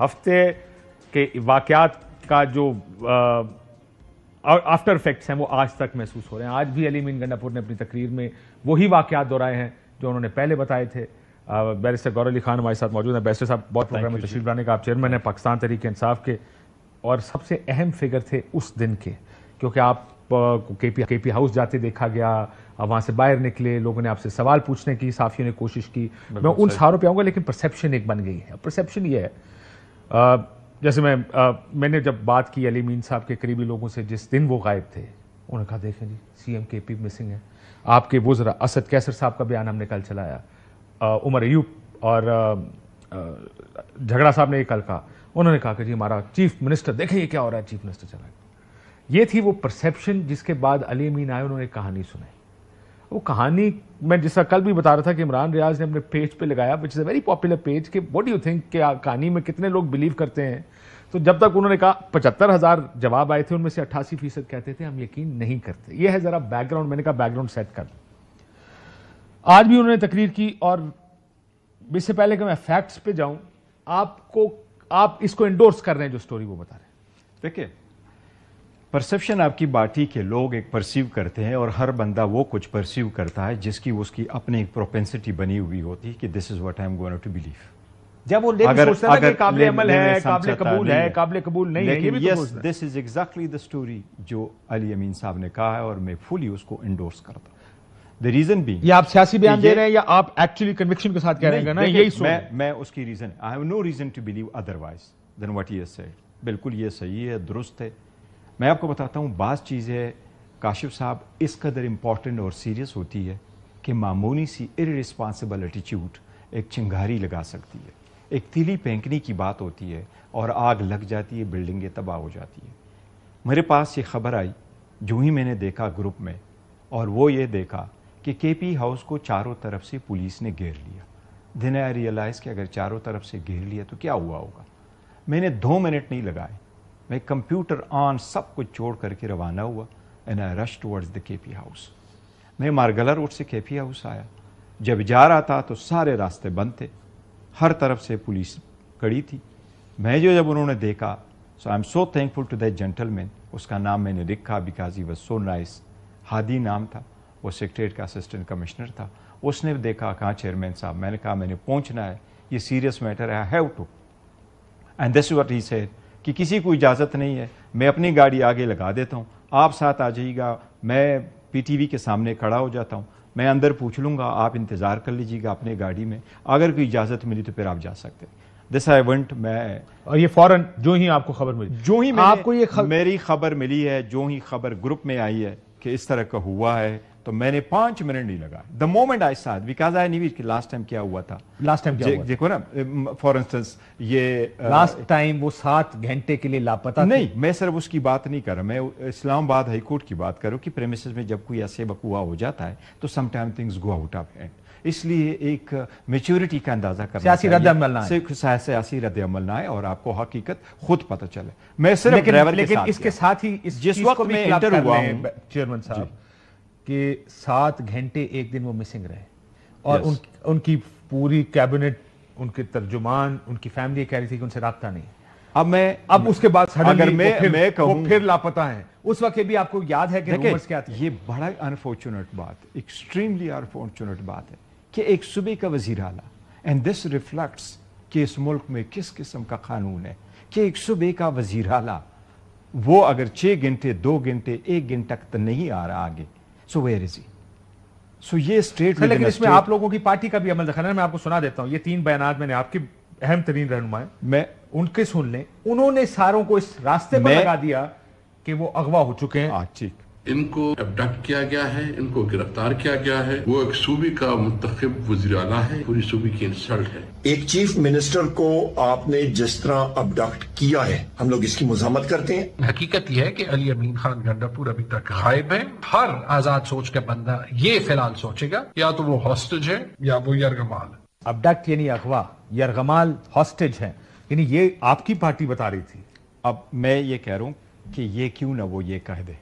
हफ्ते के वाक़ात का जो आफ्टर इफेक्ट्स हैं वो आज तक महसूस हो रहे हैं आज भी अली मीन गंडापुर ने अपनी तकरीर में वही वाक़ात दोहराए हैं जो उन्होंने पहले बताए थे बैरिस्टर गौर अली खान हमारे साथ मौजूद हैं बैरिस्टर साहब बहुत प्रोग्राम में तशरीफ लाने का आप चेयरमैन हैं पाकिस्तान तरीके इंसाफ के और सबसे अहम फिगर थे उस दिन के क्योंकि आप के पी के पी हाउस जाते देखा गया वहाँ से बाहर निकले लोगों ने आपसे सवाल पूछने की साफियों ने कोशिश की मैं उन सहारों पर आऊँगा लेकिन परसेप्शन एक बन गई है परसेप्शन ये है जैसे मैं आ, मैंने जब बात की अली मीन साहब के करीबी लोगों से जिस दिन वो गायब थे उन्होंने कहा देखें ji C M K P missing है आपके वो ज़रा असद कैसर साहब का बयान हमने कल चलाया उमर अयूब और झगड़ा साहब ने ये कल कहा उन्होंने कहा कि जी हमारा चीफ मिनिस्टर देखें ये क्या हो रहा है चीफ मिनिस्टर चला ये थी वो परसेप्शन जिसके बाद अली मीन आए उन्होंने कहानी सुनाई वो कहानी मैं जिसका कल भी बता रहा था कि इमरान रियाज ने अपने पेज पे लगाया which is a very popular page कि वॉट डू यू थिंक कि कहानी में कितने लोग बिलीव करते हैं तो जब तक उन्होंने कहा पचहत्तर हज़ार जवाब आए थे उनमें से अट्ठासी फीसद कहते थे हम यकीन नहीं करते ये है ज़रा बैकग्राउंड मैंने कहा बैकग्राउंड सेट कर आज भी उन्होंने तकरीर की और इससे पहले कि मैं फैक्ट्स पे जाऊं आपको आप इसको इंडोर्स कर रहे हैं जो स्टोरी वो बता रहे हैं देखिए परसेप्शन आपकी बाटी के लोग एक परसीव करते हैं और हर बंदा वो कुछ परसीव करता है जिसकी उसकी अपनी एक प्रोपेंसिटी बनी हुई होती है कि this is what I am going to believe जब वो लेकिन अगर, सोचता अगर, काबिल अमल है काबिल कबूल है काबिल कबूल नहीं है ये भी yes this is exactly the story जो अली अमीन साहब ने कहा है और मैं फुली उसको इंडोर्स करता द रीजन भी ये आप सियासी बयान दे रहे हैं या आप एक्चुअली कन्विक्शन के साथ कह रहे हैं ना यही मैं मैं उसकी reason I have no reason to believe otherwise then what he has said बिल्कुल ये सही है दुरुस्त है मैं आपको बताता हूँ बाज़ चीज़ें काशिफ साहब इस कदर इम्पॉर्टेंट और सीरियस होती है कि मामूली सी इरिस्पॉन्सिबल एटीट्यूड एक चिंगारी लगा सकती है एक तीली फेंकने की बात होती है और आग लग जाती है बिल्डिंगें तबाह हो जाती है मेरे पास ये खबर आई जो ही मैंने देखा ग्रुप में और वो ये देखा कि के पी हाउस को चारों तरफ से पुलिस ने घेर लिया दिन आई रियलाइज़ कि अगर चारों तरफ से घेर लिया तो क्या हुआ होगा मैंने दो मिनट नहीं लगाए मैं कंप्यूटर ऑन सब कुछ छोड़ करके रवाना हुआ and I rush towards the K P house मैं मारगला रोड से के पी हाउस आया जब जा रहा था तो सारे रास्ते बंद थे हर तरफ से पुलिस कड़ी थी मैं जो जब उन्होंने देखा so I am so thankful to that gentleman उसका नाम मैंने लिखा because he was so nice Hadi नाम था वो सेक्रेट का असिस्टेंट कमिश्नर था उसने देखा कहाँ चेयरमैन साहब मैंने कहा मैंने पहुँचना है ये सीरियस मैटर है I have to end this what he said कि किसी को इजाज़त नहीं है मैं अपनी गाड़ी आगे लगा देता हूँ आप साथ आ जाइएगा मैं पीटीवी के सामने खड़ा हो जाता हूँ मैं अंदर पूछ लूँगा आप इंतज़ार कर लीजिएगा अपने गाड़ी में अगर कोई इजाज़त मिली तो फिर आप जा सकते हैं दिस वंट मैं और ये फौरन जो ही आपको खबर मिली जो ही आपको ये खबर मेरी खबर मिली है जो ही खबर ग्रुप में आई है कि इस तरह का हुआ है तो मैंने पांच मिनट नहीं लगा द मोमेंट आई साथ विकास आया नहीं कि लास्ट टाइम क्या हुआ था लास्ट टाइम क्या देखो ना फॉर इंस्टेंस ये लास्ट टाइम वो सात घंटे के लिए लापता नहीं मैं सिर्फ उसकी बात नहीं कर रहा मैं इस्लामाबाद हाईकोर्ट की बात कर रहा हूँ कि प्रेमिस में जब कोई ऐसे बकुआ हो जाता है तो sometime things go out of and इसलिए एक मेच्योरिटी का अंदाजा करना सियासी रद्द अमल ना आए और आपको हकीकत खुद पता चले मैं सिर्फ लेकिन, लेकिन इसके साथ ही इस जिस वक्त में इंटर हुआ चेयरमैन साहब कि सात घंटे एक दिन वो मिसिंग रहे और yes. उन, उनकी पूरी कैबिनेट उनके तर्जुमान उनकी फैमिली कह रही थी कि उनसे रबता नहीं अब मैं अब उसके बाद अगर मैं फिर, मैं कहूं, फिर लापता है उस वक्त भी आपको याद है कि रूमर्स क्या थी ये बड़ा अनफॉर्चुनेट बात एक्सट्रीमली अनफॉर्चुनेट बात है कि एक सुबह का वजीर आला एंड दिस रिफ्लेक्ट्स कि इस मुल्क में किस किस्म का कानून है कि एक सुबह का वजीर आला वो अगर छः घंटे दो घंटे एक घंटे तक तो नहीं आ रहा आगे सो वेयर इज ही सो ये स्टेट लेकिन इसमें आप लोगों की पार्टी का भी अमल दखल है मैं आपको सुना देता हूं ये तीन बयान मैंने आपके अहम तरीन रहनुमा मैं उनके सुन लें उन्होंने सारों को इस रास्ते में लगा दिया कि वो अगवा हो चुके हैं हाँ, ठीक इनको अबडक्ट किया गया है इनको गिरफ्तार किया गया है वो एक सूबे का मुंतब वजी अला है पूरी सूबे की इंसल्ट है एक चीफ मिनिस्टर को आपने जिस तरह अबडक्ट किया है हम लोग इसकी मजामत करते हैं हकीकत यह है कि अली अमीन खान गंडापुर अभी तक गायब है हर आजाद सोच का बंदा ये फिलहाल सोचेगा या तो वो हॉस्टेज है या वो यरगमाल अबडक्ट यानी अगवा यरगमाल हॉस्टेज है यानी ये आपकी पार्टी बता रही थी अब मैं ये कह रहा हूँ कि ये क्यों ना वो ये कह दे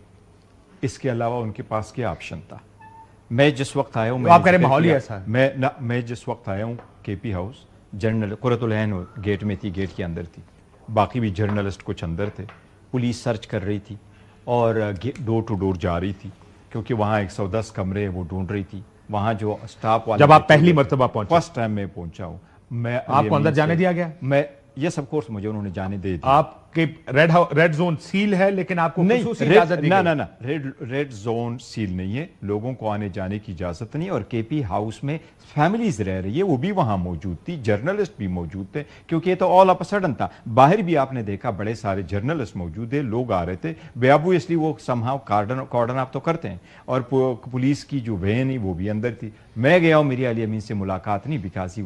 इसके अलावा उनके पास क्या ऑप्शन था मैं जिस वक्त आया हूँ आप कह रहे माहौल ऐसा मैं ना मैं जिस वक्त आया हूँ K P house general Qurratulain gate में थी गेट के अंदर थी बाकी भी जर्नलिस्ट कुछ अंदर थे पुलिस सर्च कर रही थी और डोर टू डोर जा रही थी क्योंकि वहाँ एक सौ दस कमरे वो ढूंढ रही थी वहाँ जो स्टाफ वाले जब आप पहली मरतबा पहुंचे फर्स्ट टाइम मैं पहुंचा हूँ मैं आपको अंदर जाने दिया गया मैं ये सब कोर्स मुझे उन्होंने जाने दे दिया आप कि रेड रेड जोन सील है लेकिन आपको नहीं रेड, ना ना ना रेड रेड जोन सील नहीं है लोगों को आने जाने की इजाजत नहीं और केपी हाउस में फैमिलीज रह रही है वो भी वहां मौजूद थी जर्नलिस्ट भी मौजूद थे क्योंकि ये तो ऑल ऑफ सडन था बाहर भी आपने देखा बड़े सारे जर्नलिस्ट मौजूद है लोग आ रहे थे बेआबू इसलिए वो समहाव कार्डन कॉर्डन आप तो करते हैं और पुलिस की जो वहन है वो भी अंदर थी मैं गया हूँ मेरी अली अमीन से मुलाकात नहीं बिकासी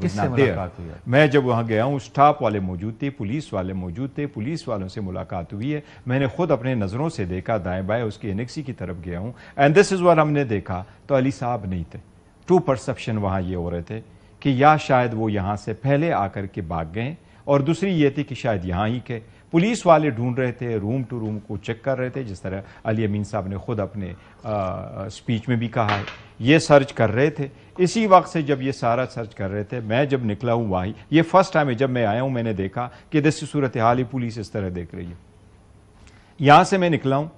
मैं जब वहां गया हूँ स्टाफ वाले मौजूद थे पुलिस वाले मौजूद थे पुलिस वाले वालों से मुलाकात हुई है मैंने खुद अपने नज़रों से देखा दाएं बाएं उसकी एनेक्सी की तरफ गया हूं एंड दिस इज़ वन हमने देखा तो अली साहब नहीं थे ट्रू परसेप्शन वहां ये हो रहे थे कि या शायद वो यहां से पहले आकर के भाग गए और दूसरी ये थी कि शायद यहां ही के पुलिस वाले ढूंढ रहे थे रूम टू रूम को चेक कर रहे थे जिस तरह अली अमीन साहब ने खुद अपने आ, स्पीच में भी कहा है ये सर्च कर रहे थे इसी वक्त से जब ये सारा सर्च कर रहे थे मैं जब निकला हूँ वहीं ये फर्स्ट टाइम है जब मैं आया हूँ मैंने देखा कि दस सूरत हाल ही पुलिस इस तरह देख रही है यहाँ से मैं निकला हूँ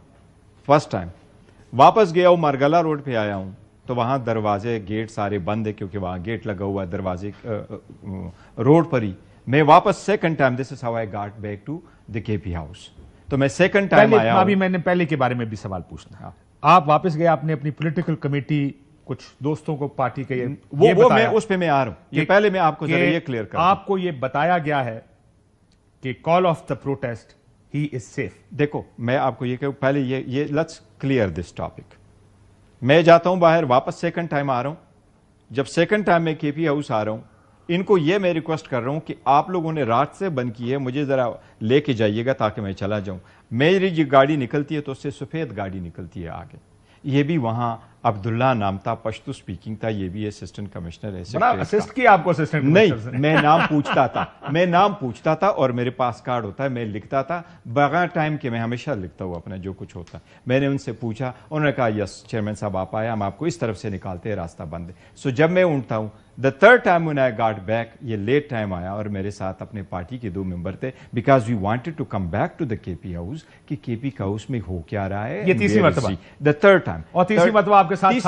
फर्स्ट टाइम वापस गया हूँ मरगला रोड पर आया हूँ तो वहाँ दरवाजे गेट सारे बंद है क्योंकि वहाँ गेट लगा हुआ है दरवाजे रोड पर ही मैं वापस second time this is how I got back to the KP house तो मैं सेकंड टाइम आया अभी मैंने पहले के बारे में भी सवाल पूछना हाँ। आप वापस गए आपने अपनी पॉलिटिकल कमेटी कुछ दोस्तों को पार्टी के वो, वो मैं उस पे मैं आ रहा हूं ये पहले मैं आपको ये क्लियर कर आपको ये बताया गया है कि call off the protest he is safe देखो मैं आपको ये कहूं पहले ये ये लेट्स क्लियर दिस टॉपिक मैं जाता हूं बाहर वापस सेकंड टाइम आ रहा हूं जब सेकंड टाइम मैं केपी हाउस आ रहा हूं इनको ये मैं रिक्वेस्ट कर रहा हूँ कि आप लोगों ने रात से बंद की है मुझे ज़रा लेके जाइएगा ताकि मैं चला जाऊँ मेरी जो गाड़ी निकलती है तो उससे सफ़ेद गाड़ी निकलती है आगे ये भी वहाँ अब्दुल्ला नाम था पश्तू स्पीकिंग था ये भी असिस्टेंट कमिश्नर ऐसे असिस्ट की आपको असिस्टेंट नहीं मैं नाम पूछता था मैं नाम पूछता था और मेरे पास कार्ड होता है मैं लिखता था बगैर टाइम के मैं हमेशा लिखता हूँ अपना जो कुछ होता है मैंने उनसे पूछा उन्होंने कहा यस चेयरमैन साहब आप आए हम आपको इस तरफ से निकालते हैं रास्ता बंद सो जब मैं उठता हूँ द थर्ड टाइम उन आई गाट बैक ये लेट टाइम आया और मेरे साथ अपने पार्टी के दो मेंबर थे because we wanted to come back to the KP house कि केपी हाउस में हो क्या रहा है ये तीसरी मतलब द थर्ड टाइम और तीसरी मतलब आपके आपके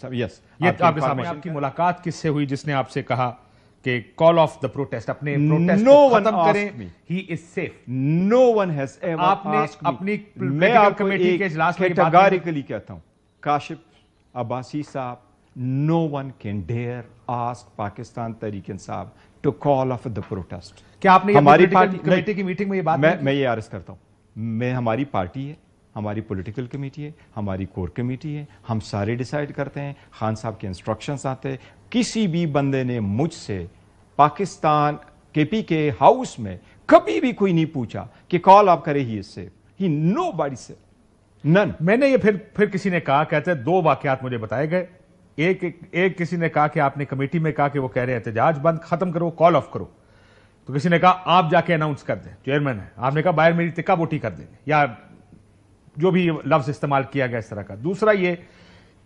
साथ तो आपकी मुलाकात किससे हुई जिसने आपसे कहा कि कॉल ऑफ द प्रोटेस्ट अपने प्रोटेस्ट नो वन करें he is safe no one आपने अपनी मैं कमेटी के इजलास में कैटेगोरिकली कहता हूं काशिफ अब्बासी साहब no one can dare ask Pakistan तरीके साहब to call off the protest क्या आपने हमारी पार्टी कमेटी की मीटिंग में ये बात मैं मैं ये आरस करता हूं मैं हमारी पार्टी है हमारी पॉलिटिकल कमेटी है हमारी कोर कमेटी है हम सारे डिसाइड करते हैं खान साहब के इंस्ट्रक्शंस आते हैं किसी भी बंदे ने मुझसे पाकिस्तान के पी के हाउस में कभी भी कोई नहीं पूछा कि कॉल आप करे ही इससे ही नो बॉडी से नन मैंने ये फिर फिर किसी ने कहा कहते दो वाकयात मुझे बताए गए एक, एक एक किसी ने कहा कि आपने कमेटी में कहा कि वो कह रहे हैं एहतजाज बंद खत्म करो कॉल ऑफ करो तो किसी ने कहा आप जाके अनाउंस कर दें चेयरमैन है आपने कहा बाहर मेरी तिक्का बोटी कर देंगे या जो भी लफ्ज इस्तेमाल किया गया इस तरह का दूसरा ये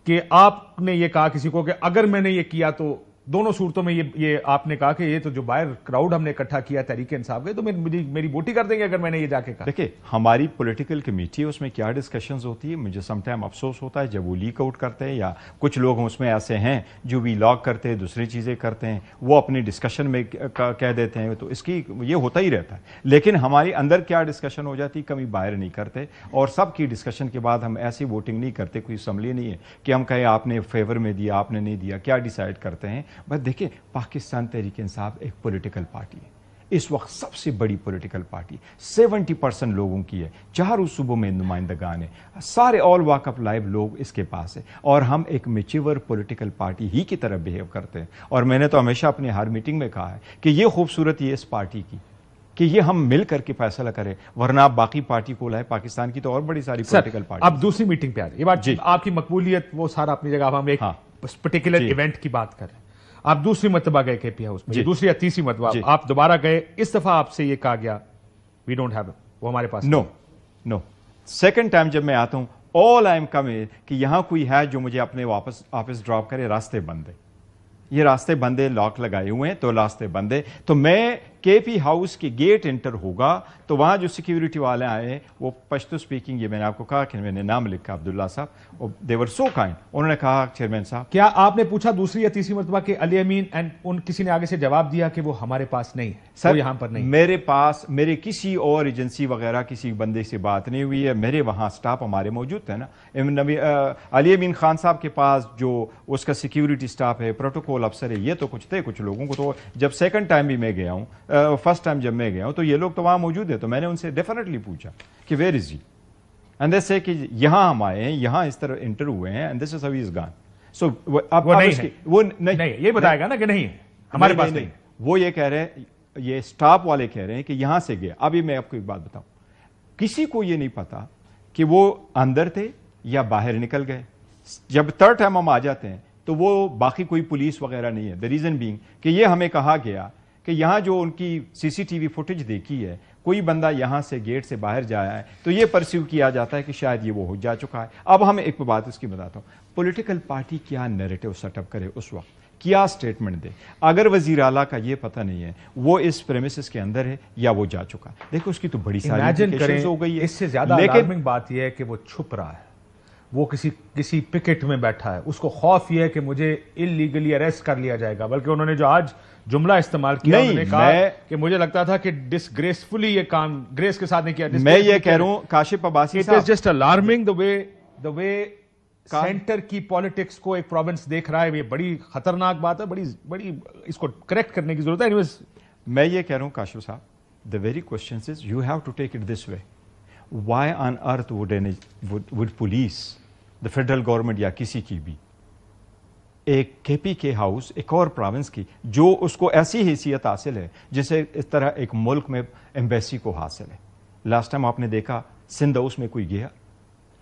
कि आपने ये कहा किसी को कि अगर मैंने ये किया तो दोनों सूरतों में ये ये आपने कहा कि ये तो जो बाहर क्राउड हमने इकट्ठा किया तरीके इंसाफ के तो मेरी मेरी, मेरी बोटी कर देंगे अगर मैंने ये जाके कहा देखिए हमारी पॉलिटिकल कमेटी है उसमें क्या डिस्कशंस होती है मुझे समटाइम अफसोस होता है जब वो लीक आउट करते हैं या कुछ लोग उसमें ऐसे हैं जो वी लॉक करते हैं दूसरी चीज़ें करते हैं वो अपने डिस्कशन में कह देते हैं तो इसकी ये होता ही रहता है लेकिन हमारे अंदर क्या डिस्कशन हो जाती कभी बाहर नहीं करते और सबकी डिस्कशन के बाद हम ऐसी वोटिंग नहीं करते कोई असम्बली नहीं है कि हम कहें आपने फेवर में दिया आपने नहीं दिया क्या डिसाइड करते हैं बस देखिए पाकिस्तान तहरीक इंसाफ एक पॉलिटिकल पार्टी है इस वक्त सबसे बड़ी पॉलिटिकल पार्टी 70 परसेंट लोगों की है चारों सूबों में नुमाइंदगान है सारे ऑल वॉक ऑफ लाइफ लोग इसके पास है और हम एक मेच्योर पॉलिटिकल पार्टी ही की तरफ बिहेव करते हैं और मैंने तो हमेशा अपनी हर मीटिंग में कहा है कि ये खूबसूरती है इस पार्टी की कि ये हम मिल करके फैसला करें वरना आप बाकी पार्टी को लाए पाकिस्तान की तो और बड़ी सारी पोलिटिकल पार्टी आप दूसरी मीटिंग पे आ जाए ये बात आपकी मकबूलियत वो सारा अपनी जगह हम एक पर्टिकुलर हाँ। इवेंट की बात कर रहे हैं आप दूसरी मरतबा गए के पी हाउस में दूसरी या तीसरी मरतबा आप दोबारा गए इस दफा आपसे ये कहा गया वी डोंट हैव वो हमारे पास नो नो सेकेंड टाइम जब मैं आता हूं ऑल आई एम कम कि यहां कोई है जो मुझे अपने वापस ऑफिस ड्रॉप करे रास्ते बंद है ये रास्ते बंद है लॉक लगाए हुए हैं तो रास्ते बंद है तो मैं केपी हाउस के गेट एंटर होगा तो वहाँ जो सिक्योरिटी वाले आए वो पश्तो स्पीकिंग ये मैंने आपको कहा कि मैंने नाम लिखा अब्दुल्ला साहब और देवर सो काइंड उन्होंने कहा चेयरमैन साहब क्या आपने पूछा दूसरी या तीसरी मरतबा के अली अमीन एंड उन किसी ने आगे से जवाब दिया कि वो हमारे पास नहीं है सर यहाँ पर नहीं मेरे पास मेरे किसी और एजेंसी वगैरह किसी बंदे से बात नहीं हुई है मेरे वहाँ स्टाफ हमारे मौजूद थे ना नबी अली अमीन खान साहब के पास जो उसका सिक्योरिटी स्टाफ है प्रोटोकॉल अफसर है ये तो कुछ थे कुछ लोगों को तो जब सेकंड टाइम भी मैं गया हूँ फर्स्ट टाइम जब मैं गया हूं तो ये लोग तो वहां मौजूद है तो मैंने उनसे डेफिनेटली पूछा कि where is he and this से कि यहां हम आए हैं यहां इस तरह इंटर हुए हैं and this is how is so आप वो नहीं है। वो नहीं, नहीं ये बताएगा ना कि नहीं हमारे पास नहीं, वो ये कह रहे हैं ये स्टाफ वाले कह रहे हैं कि यहां से गया अभी मैं आपको एक बात बताऊं किसी को ये नहीं पता कि वो अंदर थे या बाहर निकल गए जब थर्ड टाइम हम आ जाते हैं तो वो बाकी कोई पुलिस वगैरह नहीं है द रीजन बींग कि ये हमें कहा गया कि यहाँ जो उनकी सीसीटीवी फुटेज देखी है कोई बंदा यहाँ से गेट से बाहर जाया है तो ये परस्यू किया जाता है कि शायद ये वो हो जा चुका है अब हम एक बात इसकी बताता हूँ पोलिटिकल पार्टी क्या नेरेटिव सेटअप करे उस वक्त क्या स्टेटमेंट दे अगर वजीर आला का ये पता नहीं है वो इस प्रेमिस के अंदर है या वो जा चुका है देखो उसकी तो बड़ी सारी हो गई है इससे ज्यादा बात यह है कि वो छुप रहा है वो किसी किसी पिकेट में बैठा है उसको खौफ यह है कि मुझे इलीगली अरेस्ट कर लिया जाएगा बल्कि उन्होंने जो आज जुमला इस्तेमाल किया उन्होंने कहा कि मुझे लगता था कि डिसग्रेसफुली ये काम ग्रेस के साथ नहीं किया मैं ये कह रहा हूं Kashif Abbasi it is just alarming the way the way centre की पॉलिटिक्स को एक प्रोविंस देख रहा है ये बड़ी खतरनाक बात है बड़ी बड़ी इसको करेक्ट करने की जरूरत है एनीवेज मैं ये कह रहा हूं काशिफ साहब the very question is you have to take it this way why on earth would, any, would, would police, the federal government या किसी की भी एक केपी के हाउस एक और प्रोविंस की जो उसको ऐसी हैसियत हासिल है जिसे इस तरह एक मुल्क में एम्बेसी को हासिल है लास्ट टाइम आपने देखा सिंध हाउस में कोई गया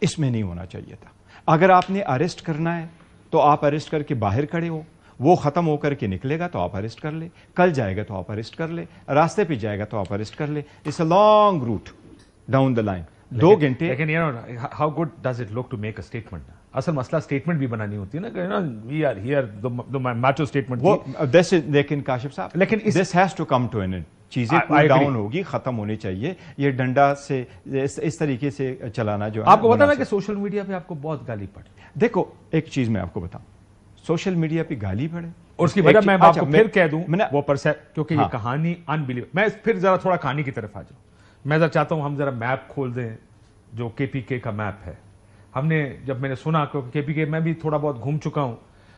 इसमें नहीं होना चाहिए था अगर आपने अरेस्ट करना है तो आप अरेस्ट करके बाहर खड़े हो वो ख़त्म होकर के निकलेगा तो आप अरेस्ट कर ले कल जाएगा तो आप अरेस्ट कर ले रास्ते पे जाएगा तो आप अरेस्ट कर ले it's a long route down the line दो घंटे लेकिन यार how good does it look to make a statement असल मसला स्टेटमेंट भी बनानी होती है ना we are here the macho statement वो दिस इज लेकिन काशिफ साहब लेकिन this has to come to an end चीजें डाउन होगी खत्म होनी चाहिए ये डंडा से इस, इस तरीके से चलाना जो आपको ना कि सोशल मीडिया पे आपको बहुत गाली पड़े देखो एक चीज मैं आपको बताऊं सोशल मीडिया पे गाली पड़े और उसकी वजह मैं आपको अच्छा, फिर कह दूं मैंने वो परसेप्ट क्योंकि ये हाँ। कहानी अनबिलीव मैं फिर जरा थोड़ा कहानी की तरफ आ जाऊं मैं ज़रा चाहता हूँ हम ज़रा मैप खोल दें जो के का मैप है हमने जब मैंने सुना क्योंकि के मैं भी थोड़ा बहुत घूम चुका हूँ